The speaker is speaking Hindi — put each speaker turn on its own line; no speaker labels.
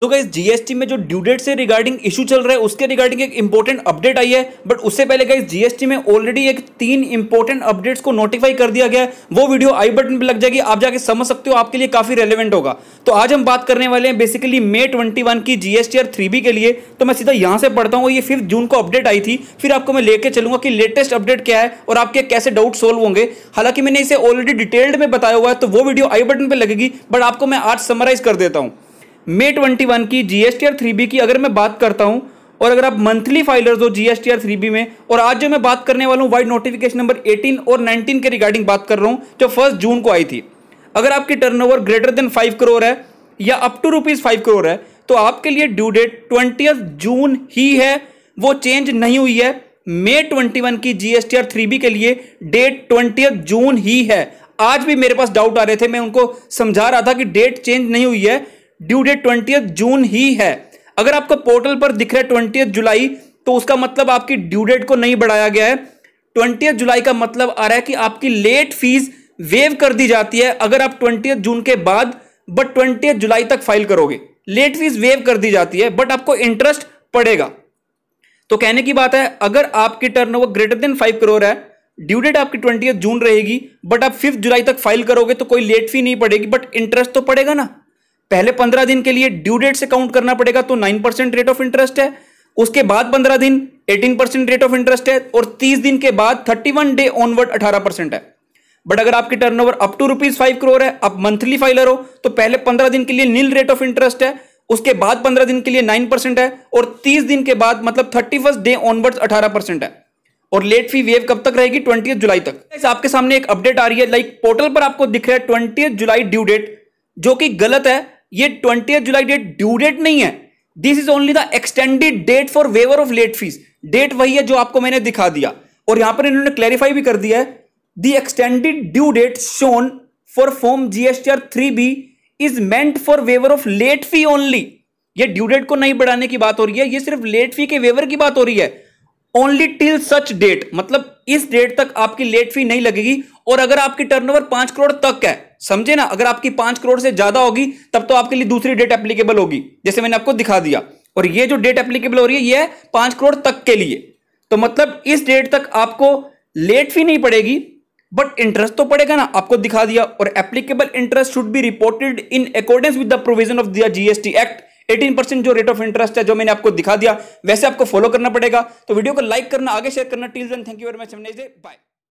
तो गाइज जीएसटी में जो ड्यू डेट से रिगार्डिंग इशू चल रहा है उसके रिगार्डिंग एक इंपॉर्टेंट अपडेट आई है बट उससे पहले गाइज जीएसटी में ऑलरेडी एक तीन इंपॉर्टेंट अपडेट्स को नोटिफाई कर दिया गया है वो वीडियो आई बटन पे लग जाएगी आप जाके समझ सकते हो आपके लिए काफी रेलिवेंट होगा तो आज हम बात करने वाले हैं बेसिकली मे ट्वेंटी की जीएसटी और थ्री के लिए तो मैं सीधा यहाँ से पढ़ता हूँ ये फिफ्थ जून को अपडेट आई थी फिर आपको मैं लेकर चलूंगा कि लेटेस्ट अपडेट क्या है और आपके कैसे डाउट सोल्व होंगे हालांकि मैंने इसे ऑलरेडी डिटेल्ड में बताया हुआ है तो वो वीडियो आई बटन पर लगेगी बट आपको मैं आज समराइज कर देता हूँ मे ट्वेंटी वन की G S T R three B की अगर मैं बात करता हूँ और अगर आप मंथली फाइलर्स हो G S T R three B में और आज जो मैं बात करने वाला हूँ वाइड नोटिफिकेशन नंबर एटीन और नाइनटीन के रिगार्डिंग बात कर रहा हूँ जो फर्स्ट जून को आई थी अगर आपकी turnover greater than five crore है या up to rupees five crore है तो आपके लिए ड्यू डेट ट्वेंटी जून ही है वो चेंज नहीं हुई है मे ट्वेंटी वन की G S T R three B के लिए डेट ट्वेंटी जून ही है आज भी मेरे पास डाउट आ रहे थे मैं उनको समझा रहा था कि डेट चेंज नहीं हुई है ड्यू डेट ट्वेंटी जून ही है अगर आपको पोर्टल पर दिख रहा है ट्वेंटी जुलाई तो उसका मतलब आपकी ड्यू डेट को नहीं बढ़ाया गया है ट्वेंटी जुलाई का मतलब आ रहा है कि आपकी लेट फीस वेव कर दी जाती है अगर आप ट्वेंटी जून के बाद बट ट्वेंटी जुलाई तक फाइल करोगे लेट फीस वेव कर दी जाती है बट आपको इंटरेस्ट पड़ेगा तो कहने की बात है अगर आपकी turnover greater than five crore है ड्यू डेट आपकी ट्वेंटी जून रहेगी बट आप फिफ्थ जुलाई तक फाइल करोगे तो कोई लेट फी नहीं पड़ेगी बट इंटरेस्ट तो पड़ेगा ना पहले पंद्रह दिन के लिए ड्यू डेट से काउंट करना पड़ेगा तो nine percent rate of interest है उसके बाद पंद्रह दिन eighteen percent rate of interest है और तीस दिन के बाद थर्टी वन डे ऑनवर्ड अठारह परसेंट है बट अगर आपकी turnover up to rupees five crore है आप मंथली फाइलर हो तो पहले पंद्रह दिन के लिए नील रेट ऑफ इंटरेस्ट है उसके बाद पंद्रह दिन के लिए नाइन परसेंट है और तीस दिन के बाद मतलब थर्टी फर्स्ट डे ऑनवर्ड अठारह परसेंट है और लेट फी वेव कब तक रहेगी ट्वेंटी जुलाई तक आपके सामने एक अपडेट आ रही है लाइक पोर्टल पर आपको दिख रहा है ट्वेंटी जुलाई ड्यू डेट जो कि गलत है ये twenty July date due date नहीं है this is only the extended date for waiver of late fees date वही है जो आपको मैंने दिखा दिया और यहां पर इन्होंने क्लैरिफाई भी कर दिया है the extended due date shown for form GSTR three B is meant for waiver of late fee only ये ड्यू डेट को नहीं बढ़ाने की बात हो रही है ये सिर्फ लेट फी के वेवर की बात हो रही है ओनली टिल सच डेट मतलब इस डेट तक आपकी लेट फी नहीं लगेगी और अगर आपकी टर्नओवर पांच करोड़ तक है समझे ना अगर आपकी पांच करोड़ से ज्यादा होगी तब तो आपके लिए दूसरी डेट एप्लीकेबल होगी जैसे मैंने आपको दिखा दिया और ये जो डेट एप्लीकेबल हो रही है ये पांच करोड़ तक के लिए तो मतलब इस डेट तक आपको लेट फी नहीं पड़ेगी बट इंटरेस्ट तो पड़ेगा ना आपको दिखा दिया और applicable interest should be reported in accordance with the provision of the GST act 18 परसेंट जो रेट ऑफ इंटरेस्ट है जो मैंने आपको दिखा दिया वैसे आपको फॉलो करना पड़ेगा तो वीडियो को लाइक करना आगे शेयर करना टील thank you very much bye